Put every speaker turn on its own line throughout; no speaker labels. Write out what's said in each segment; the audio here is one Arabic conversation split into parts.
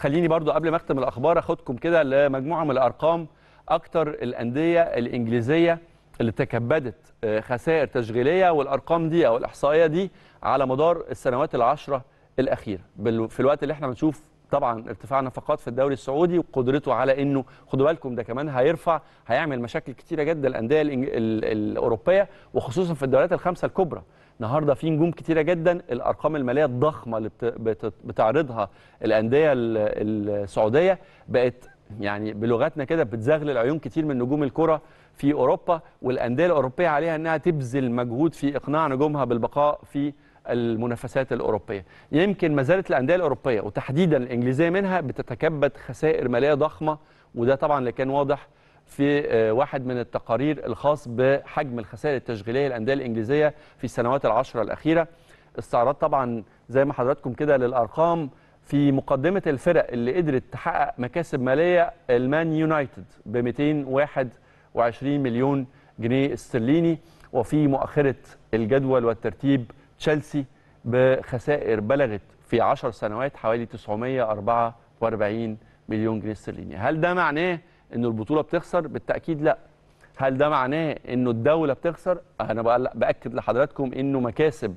خليني برضو قبل ما اختم الاخبار اخدكم كده لمجموعه من الارقام اكتر الانديه الانجليزيه اللي تكبدت آه، خسائر تشغيليه والارقام دي او الاحصائيه دي على مدار السنوات العشره الاخيره في الوقت اللي احنا بنشوف طبعا ارتفاع نفقات في الدوري السعودي وقدرته على انه خدوا بالكم ده كمان هيرفع هيعمل مشاكل كتيره جدا الانديه الاوروبيه وخصوصا في الدوريات الخمسه الكبرى النهارده في نجوم كتيره جدا الارقام الماليه الضخمه اللي بتعرضها الانديه السعوديه بقت يعني بلغتنا كده بتزغلل عيون كتير من نجوم الكره في اوروبا والانديه الاوروبيه عليها انها تبذل مجهود في اقناع نجومها بالبقاء في المنافسات الاوروبيه يمكن ما زالت الانديه الاوروبيه وتحديدا الانجليزيه منها بتتكبد خسائر ماليه ضخمه وده طبعا اللي كان واضح في آه، واحد من التقارير الخاص بحجم الخسائر التشغيليه للانديه الانجليزيه في السنوات العشره الاخيره استعراض طبعا زي ما حضراتكم كده للارقام في مقدمه الفرق اللي قدرت تحقق مكاسب ماليه المان يونايتد ب 221 مليون جنيه استرليني وفي مؤخره الجدول والترتيب تشيلسي بخسائر بلغت في 10 سنوات حوالي 944 مليون جنيه استرليني هل ده معناه ان البطوله بتخسر بالتاكيد لا هل ده معناه انه الدوله بتخسر انا باكد لحضراتكم انه مكاسب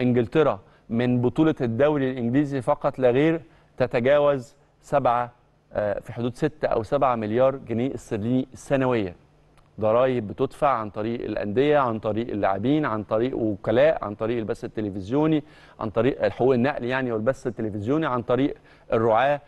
انجلترا من بطوله الدوري الانجليزي فقط لا غير تتجاوز سبعة آه، في حدود 6 او 7 مليار جنيه استرليني سنويا ضرائب بتدفع عن طريق الانديه عن طريق اللاعبين عن طريق وكلاء عن طريق البث التلفزيوني عن طريق حقوق النقل يعني والبث التلفزيوني عن طريق الرعاه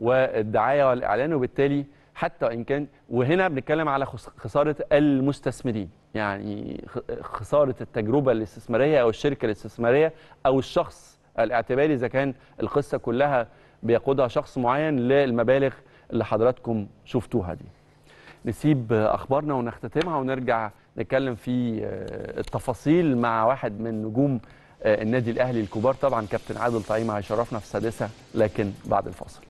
والدعايه والاعلان وبالتالي حتى ان كان وهنا بنتكلم على خساره المستثمرين يعني خساره التجربه الاستثماريه او الشركه الاستثماريه او الشخص الاعتباري اذا كان القصه كلها بيقودها شخص معين للمبالغ اللي حضراتكم شفتوها دي نسيب اخبارنا ونختتمها ونرجع نتكلم في آه، التفاصيل مع واحد من نجوم آه، النادي الاهلي الكبار طبعا كابتن عادل طعيمه هيشرفنا في السادسه لكن بعد الفاصل